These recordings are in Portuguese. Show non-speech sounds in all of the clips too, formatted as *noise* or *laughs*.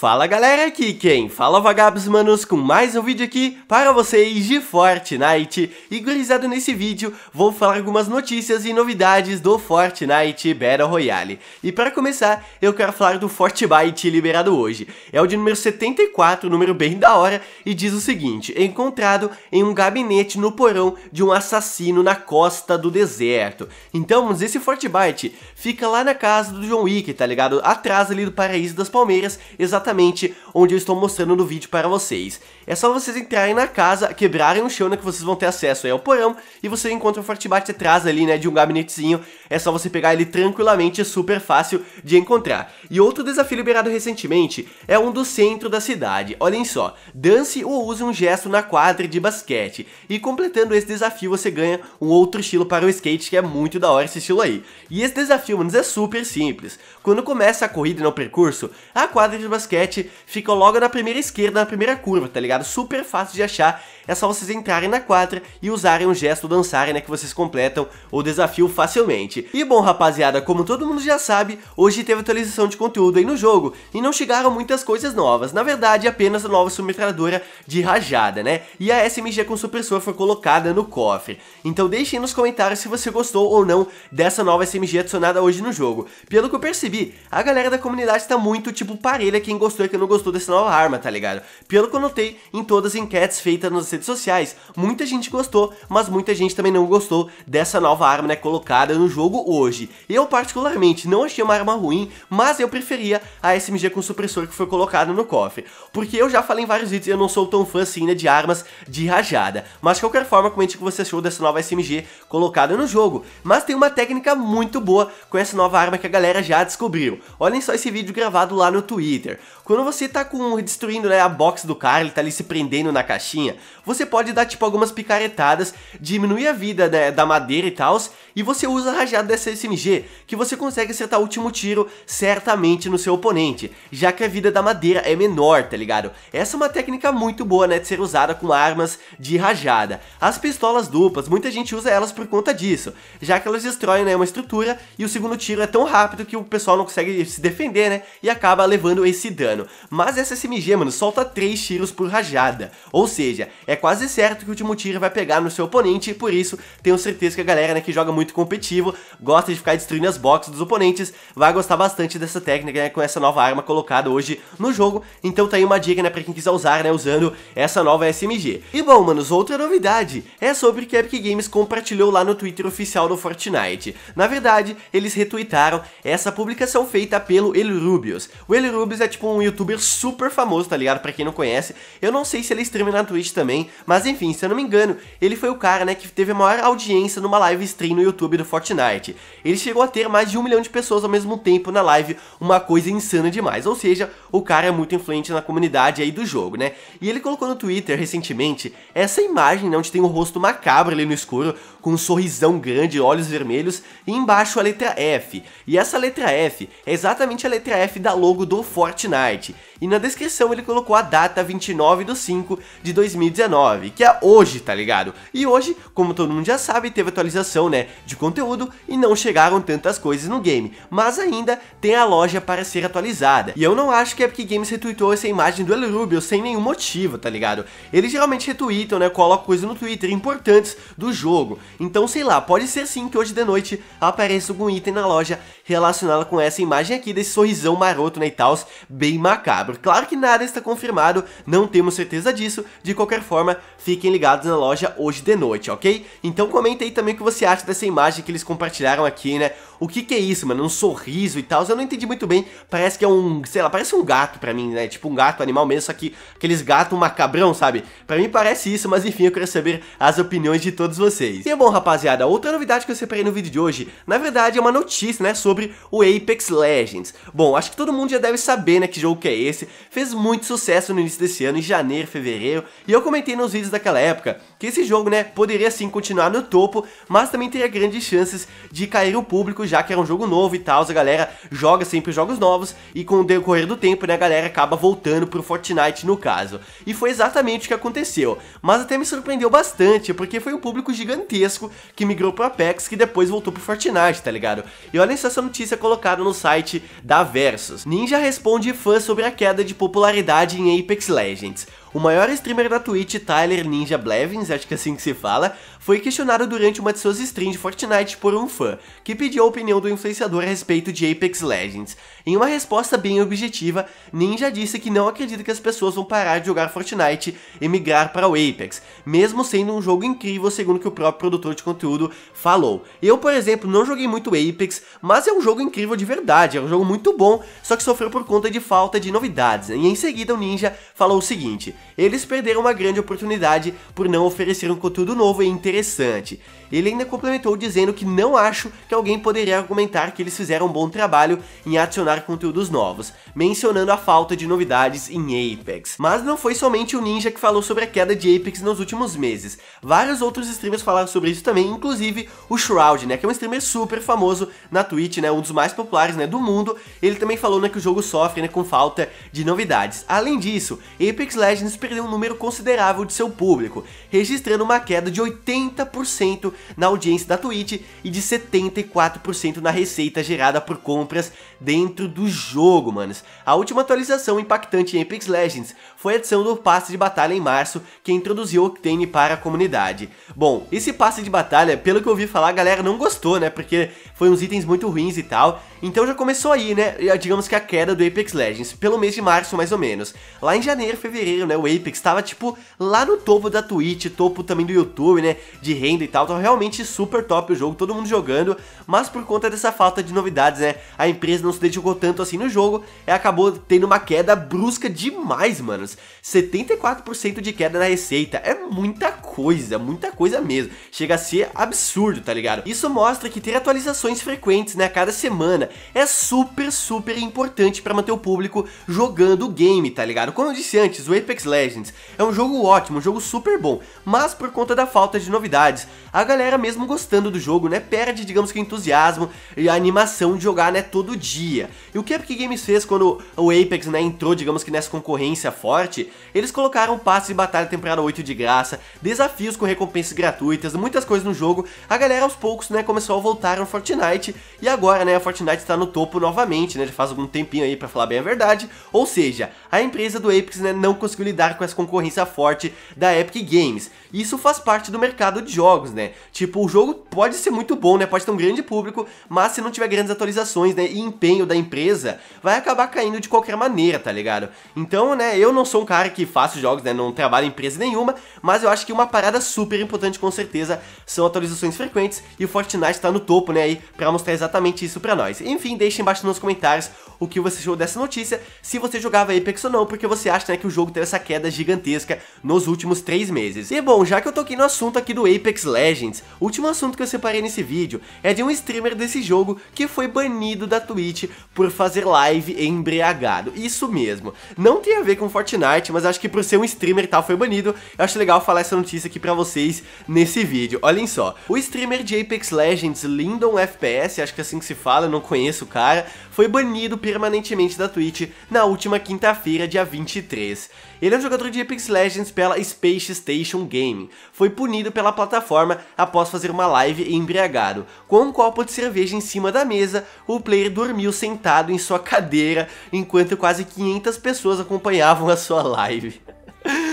Fala galera, aqui quem fala é Vagabos Manos com mais um vídeo aqui para vocês de Fortnite E gurizado nesse vídeo vou falar algumas notícias e novidades do Fortnite Battle Royale E para começar eu quero falar do Fortnite liberado hoje É o de número 74, número bem da hora E diz o seguinte, encontrado em um gabinete no porão de um assassino na costa do deserto Então esse Fortnite fica lá na casa do John Wick, tá ligado? Atrás ali do Paraíso das Palmeiras, exatamente exatamente onde eu estou mostrando no vídeo para vocês. É só vocês entrarem na casa, quebrarem o chão, né, que vocês vão ter acesso aí ao porão, e você encontra o Fortbate atrás ali, né, de um gabinetezinho. É só você pegar ele tranquilamente, é super fácil de encontrar. E outro desafio liberado recentemente é um do centro da cidade. Olhem só, dance ou use um gesto na quadra de basquete. E completando esse desafio, você ganha um outro estilo para o skate, que é muito da hora esse estilo aí. E esse desafio, manos, é super simples. Quando começa a corrida no percurso, a quadra de basquete fica logo na primeira esquerda, na primeira curva, tá ligado? super fácil de achar, é só vocês entrarem na quadra e usarem um gesto dançarem, né, que vocês completam o desafio facilmente. E bom, rapaziada, como todo mundo já sabe, hoje teve atualização de conteúdo aí no jogo, e não chegaram muitas coisas novas, na verdade apenas a nova submetralhadora de rajada, né, e a SMG com supressor foi colocada no cofre. Então deixem nos comentários se você gostou ou não dessa nova SMG adicionada hoje no jogo. Pelo que eu percebi, a galera da comunidade tá muito, tipo, parelha quem gostou e quem não gostou dessa nova arma, tá ligado? Pelo que eu notei, em todas as enquetes feitas nas redes sociais. Muita gente gostou, mas muita gente também não gostou dessa nova arma né, colocada no jogo hoje. Eu particularmente não achei uma arma ruim, mas eu preferia a SMG com supressor que foi colocada no cofre. Porque eu já falei em vários vídeos, eu não sou tão fã assim né, de armas de rajada. Mas de qualquer forma, comente o que você achou dessa nova SMG colocada no jogo. Mas tem uma técnica muito boa com essa nova arma que a galera já descobriu. Olhem só esse vídeo gravado lá no Twitter. Quando você tá com, destruindo né, a box do cara, ele tá ali se prendendo na caixinha, você pode dar tipo algumas picaretadas, diminuir a vida né, da madeira e tal, e você usa a rajada dessa SMG, que você consegue acertar o último tiro certamente no seu oponente, já que a vida da madeira é menor, tá ligado? Essa é uma técnica muito boa, né, de ser usada com armas de rajada. As pistolas duplas, muita gente usa elas por conta disso, já que elas destroem, né, uma estrutura e o segundo tiro é tão rápido que o pessoal não consegue se defender, né, e acaba levando esse dano. Mas essa SMG, mano, solta 3 tiros por rajada rajada. Ou seja, é quase certo que o último tiro vai pegar no seu oponente, por isso tenho certeza que a galera né, que joga muito competitivo, gosta de ficar destruindo as boxes dos oponentes, vai gostar bastante dessa técnica né, com essa nova arma colocada hoje no jogo. Então tá aí uma dica né, pra quem quiser usar, né, usando essa nova SMG. E bom, manos, outra novidade é sobre que a Epic Games compartilhou lá no Twitter oficial do Fortnite. Na verdade, eles retweetaram essa publicação feita pelo El Rubius. O El Rubius é tipo um youtuber super famoso, tá ligado? Pra quem não conhece, eu eu não sei se ele streama na Twitch também, mas enfim, se eu não me engano, ele foi o cara, né, que teve a maior audiência numa live stream no YouTube do Fortnite. Ele chegou a ter mais de um milhão de pessoas ao mesmo tempo na live, uma coisa insana demais. Ou seja, o cara é muito influente na comunidade aí do jogo, né? E ele colocou no Twitter recentemente essa imagem, né, onde tem um rosto macabro ali no escuro, com um sorrisão grande, olhos vermelhos, e embaixo a letra F. E essa letra F é exatamente a letra F da logo do Fortnite. E na descrição ele colocou a data 29 do 5 de 2019, que é hoje, tá ligado? E hoje, como todo mundo já sabe, teve atualização, né, de conteúdo e não chegaram tantas coisas no game, mas ainda tem a loja para ser atualizada. E eu não acho que a é Epic Games retweetou essa imagem do El Rubio sem nenhum motivo, tá ligado? Eles geralmente retweetam, né, colocam coisas no Twitter importantes do jogo. Então, sei lá, pode ser sim que hoje de noite apareça algum item na loja relacionado com essa imagem aqui desse sorrisão maroto, né, e tal, bem macabro. Claro que nada está confirmado, não temos certeza disso, de qualquer forma, fiquem ligados na loja hoje de noite, ok? Então comenta aí também o que você acha dessa imagem que eles compartilharam aqui, né? O que que é isso, mano? Um sorriso e tal, eu não entendi muito bem, parece que é um, sei lá, parece um gato pra mim, né? Tipo um gato animal mesmo, só que aqueles gatos macabrão, sabe? Pra mim parece isso, mas enfim, eu quero saber as opiniões de todos vocês. E bom, rapaziada, outra novidade que eu separei no vídeo de hoje, na verdade é uma notícia, né, sobre o Apex Legends. Bom, acho que todo mundo já deve saber, né, que jogo que é esse, Fluminense, fez muito sucesso no início desse ano, em janeiro, fevereiro, e eu comentei nos vídeos daquela época que esse jogo, né, poderia sim continuar no topo, mas também teria grandes chances de cair o público, já que era um jogo novo e tal, a galera joga sempre jogos novos, e com o decorrer do tempo, né, a galera acaba voltando pro Fortnite no caso. E foi exatamente o que aconteceu, mas até me surpreendeu bastante, porque foi um público gigantesco que migrou pro Apex, que depois voltou pro Fortnite, tá ligado? E olha essa notícia colocada no site da Versus. Ninja responde fãs sobre a queda de popularidade em Apex Legends. O maior streamer da Twitch, Tyler Ninja Blevins, acho que é assim que se fala, foi questionado durante uma de suas streams de Fortnite por um fã, que pediu a opinião do influenciador a respeito de Apex Legends. Em uma resposta bem objetiva, Ninja disse que não acredita que as pessoas vão parar de jogar Fortnite e migrar para o Apex, mesmo sendo um jogo incrível segundo que o próprio produtor de conteúdo falou. Eu, por exemplo, não joguei muito Apex, mas é um jogo incrível de verdade, é um jogo muito bom, só que sofreu por conta de falta de novidades. E em seguida o Ninja falou o seguinte, eles perderam uma grande oportunidade por não oferecer um conteúdo novo e interessante interessante. Ele ainda complementou dizendo que não acho que alguém poderia argumentar que eles fizeram um bom trabalho em adicionar conteúdos novos, mencionando a falta de novidades em Apex. Mas não foi somente o Ninja que falou sobre a queda de Apex nos últimos meses. Vários outros streamers falaram sobre isso também, inclusive o Shroud, né, que é um streamer super famoso na Twitch, né, um dos mais populares, né, do mundo. Ele também falou, né, que o jogo sofre, né, com falta de novidades. Além disso, Apex Legends perdeu um número considerável de seu público, registrando uma queda de 80 70% na audiência da Twitch e de 74% na receita gerada por compras dentro do jogo, manos. A última atualização impactante em Apex Legends foi a adição do passe de batalha em março, que introduziu Octane para a comunidade. Bom, esse passe de batalha, pelo que eu ouvi falar, a galera não gostou, né? Porque foi uns itens muito ruins e tal. Então já começou aí, né? Digamos que a queda do Apex Legends, pelo mês de março mais ou menos. Lá em janeiro, fevereiro, né? O Apex tava tipo lá no topo da Twitch, topo também do YouTube, né? de renda e tal. Então realmente super top o jogo, todo mundo jogando, mas por conta dessa falta de novidades, né? A empresa não se dedicou tanto assim no jogo e acabou tendo uma queda brusca demais, manos. 74% de queda na receita. É muita coisa, muita coisa mesmo. Chega a ser absurdo, tá ligado? Isso mostra que ter atualizações frequentes, né, a cada semana é super, super importante para manter o público jogando o game, tá ligado? Como eu disse antes, o Apex Legends é um jogo ótimo, um jogo super bom, mas por conta da falta de novidades. A galera mesmo gostando do jogo, né, perde, digamos que o entusiasmo e a animação de jogar, né, todo dia. E o que a Epic Games fez quando o Apex, né, entrou, digamos que nessa concorrência forte, eles colocaram passes de batalha temporada 8 de graça, desafios com recompensas gratuitas, muitas coisas no jogo. A galera aos poucos, né, começou a voltar no Fortnite e agora, né, a Fortnite está no topo novamente, né, já faz algum tempinho aí para falar bem a verdade. Ou seja, a empresa do Apex, né, não conseguiu lidar com essa concorrência forte da Epic Games. Isso faz parte do mercado mercado de jogos, né? Tipo, o jogo pode ser muito bom, né? Pode ter um grande público, mas se não tiver grandes atualizações, né? E empenho da empresa, vai acabar caindo de qualquer maneira, tá ligado? Então, né, eu não sou um cara que faço jogos, né? Não trabalho em empresa nenhuma, mas eu acho que uma parada super importante, com certeza, são atualizações frequentes e o Fortnite tá no topo, né? Aí, pra mostrar exatamente isso pra nós. Enfim, deixe embaixo nos comentários o que você achou dessa notícia, se você jogava Apex ou não, porque você acha, né, que o jogo teve essa queda gigantesca nos últimos três meses. E bom, já que eu toquei no assunto aqui do do Apex Legends. O último assunto que eu separei nesse vídeo é de um streamer desse jogo que foi banido da Twitch por fazer live embriagado. Isso mesmo. Não tem a ver com Fortnite, mas acho que por ser um streamer e tal foi banido. Eu acho legal falar essa notícia aqui pra vocês nesse vídeo. Olhem só, o streamer de Apex Legends, Lindon FPS, acho que é assim que se fala, eu não conheço o cara, foi banido permanentemente da Twitch na última quinta-feira, dia 23. Ele é um jogador de Apex Legends pela Space Station Game. Foi punido pela naquela plataforma após fazer uma live embriagado. Com um copo de cerveja em cima da mesa, o player dormiu sentado em sua cadeira enquanto quase 500 pessoas acompanhavam a sua live.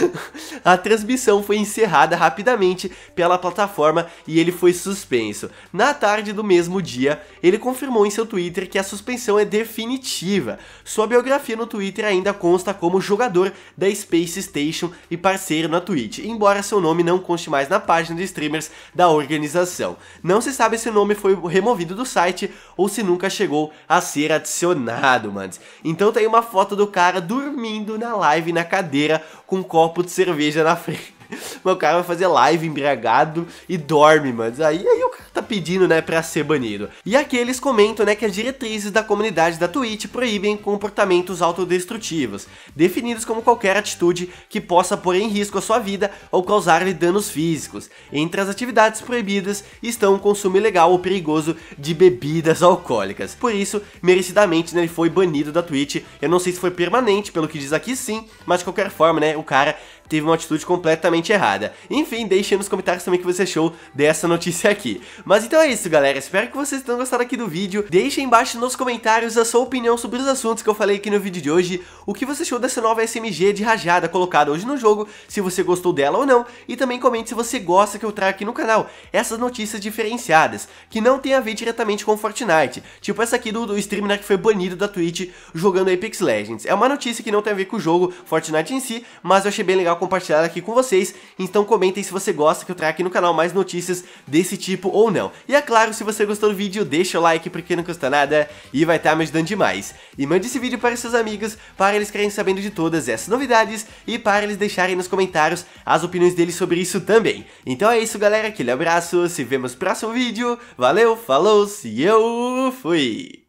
*laughs* A transmissão foi encerrada rapidamente pela plataforma e ele foi suspenso. Na tarde do mesmo dia, ele confirmou em seu Twitter que a suspensão é definitiva. Sua biografia no Twitter ainda consta como jogador da Space Station e parceiro na Twitch, embora seu nome não conste mais na página de streamers da organização. Não se sabe se o nome foi removido do site ou se nunca chegou a ser adicionado, mano. Então tem uma foto do cara dormindo na live na cadeira com copo copo de cerveja na frente. Mas o cara vai fazer live embriagado e dorme, mas aí, aí o cara tá pedindo, né, pra ser banido. E aqui eles comentam, né, que as diretrizes da comunidade da Twitch proíbem comportamentos autodestrutivos, definidos como qualquer atitude que possa pôr em risco a sua vida ou causar-lhe danos físicos. Entre as atividades proibidas estão o consumo ilegal ou perigoso de bebidas alcoólicas. Por isso, merecidamente, né, ele foi banido da Twitch. Eu não sei se foi permanente, pelo que diz aqui sim, mas de qualquer forma, né, o cara teve uma atitude completamente errada. Enfim, deixe aí nos comentários também o que você achou dessa notícia aqui. Mas então é isso, galera. Espero que vocês tenham gostado aqui do vídeo. Deixe embaixo nos comentários a sua opinião sobre os assuntos que eu falei aqui no vídeo de hoje, o que você achou dessa nova SMG de rajada colocada hoje no jogo, se você gostou dela ou não, e também comente se você gosta que eu traga aqui no canal essas notícias diferenciadas, que não tem a ver diretamente com Fortnite, tipo essa aqui do, do streamer que foi banido da Twitch jogando Apex Legends. É uma notícia que não tem a ver com o jogo Fortnite em si, mas eu achei bem legal legal compartilhar aqui com vocês, então comentem se você gosta que eu traga aqui no canal mais notícias desse tipo ou não. E é claro, se você gostou do vídeo, deixa o like porque não custa nada e vai estar tá me ajudando demais. E mande esse vídeo para seus amigos, para eles querem sabendo de todas essas novidades e para eles deixarem nos comentários as opiniões deles sobre isso também. Então é isso galera, aquele abraço, se vemos no próximo vídeo, valeu, falou, e eu fui!